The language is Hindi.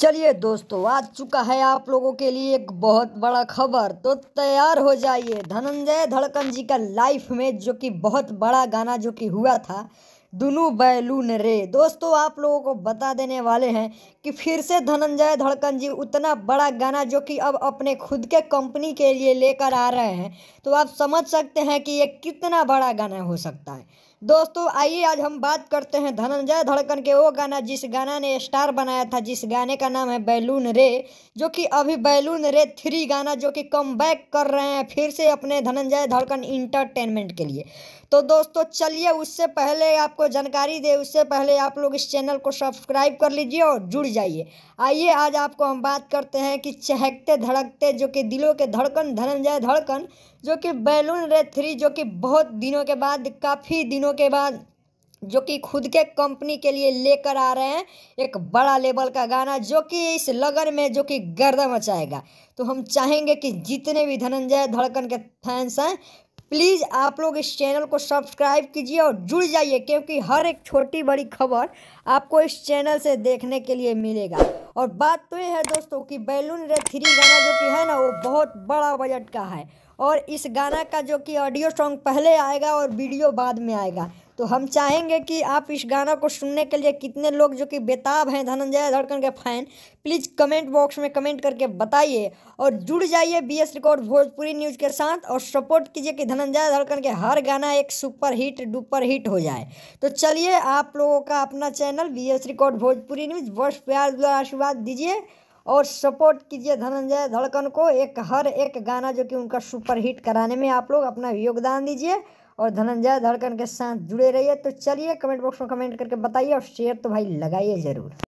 चलिए दोस्तों आ चुका है आप लोगों के लिए एक बहुत बड़ा खबर तो तैयार हो जाइए धनंजय धड़कन जी का लाइफ में जो कि बहुत बड़ा गाना जो कि हुआ था दुनू बैलून रे दोस्तों आप लोगों को बता देने वाले हैं कि फिर से धनंजय धड़कन जी उतना बड़ा गाना जो कि अब अपने खुद के कंपनी के लिए लेकर आ रहे हैं तो आप समझ सकते हैं कि ये कितना बड़ा गाना हो सकता है दोस्तों आइए आज हम बात करते हैं धनंजय धड़कन के वो गाना जिस गाना ने स्टार बनाया था जिस गाने का नाम है बैलून रे जो कि अभी बैलून रे थ्री गाना जो कि कम बैक कर रहे हैं फिर से अपने धनंजय धड़कन इंटरटेनमेंट के लिए तो दोस्तों चलिए उससे पहले आपको जानकारी दे उससे पहले आप लोग इस चैनल को सब्सक्राइब कर लीजिए और जुड़ जाइए आइए आज आपको हम बात करते हैं कि चहकते धड़कते जो कि दिलों के धड़कन धनंजय धड़कन जो कि बैलून रेड थ्री जो कि बहुत दिनों के बाद काफ़ी दिनों के बाद जो कि खुद के कंपनी के लिए लेकर आ रहे हैं एक बड़ा लेवल का गाना जो कि इस लगन में जो कि गर्दा मचाएगा तो हम चाहेंगे कि जितने भी धनंजय धड़कन के फैंस हैं प्लीज़ आप लोग इस चैनल को सब्सक्राइब कीजिए और जुड़ जाइए क्योंकि हर एक छोटी बड़ी खबर आपको इस चैनल से देखने के लिए मिलेगा और बात तो ये है दोस्तों कि बैलून रे थ्री गाना जो कि है ना वो बहुत बड़ा बजट का है और इस गाना का जो कि ऑडियो सॉन्ग पहले आएगा और वीडियो बाद में आएगा तो हम चाहेंगे कि आप इस गाना को सुनने के लिए कितने लोग जो कि बेताब हैं धनंजय धड़कन के फ़ैन प्लीज़ कमेंट बॉक्स में कमेंट करके बताइए और जुड़ जाइए B S record Bhojpuri news के साथ और सपोर्ट कीजिए कि धनंजय धड़कन के हर गाना एक सुपर हिट डुपर हिट हो जाए तो चलिए आप लोगों का अपना channel B S record Bhojpuri news वर्ष प्यार आशीर्वाद दीजिए और सपोर्ट कीजिए धनंजय धड़कन को एक हर एक गाना जो कि उनका सुपर हिट कराने में आप लोग अपना योगदान दीजिए और धनंजय धड़कन के साथ जुड़े रहिए तो चलिए कमेंट बॉक्स में कमेंट करके बताइए और शेयर तो भाई लगाइए ज़रूर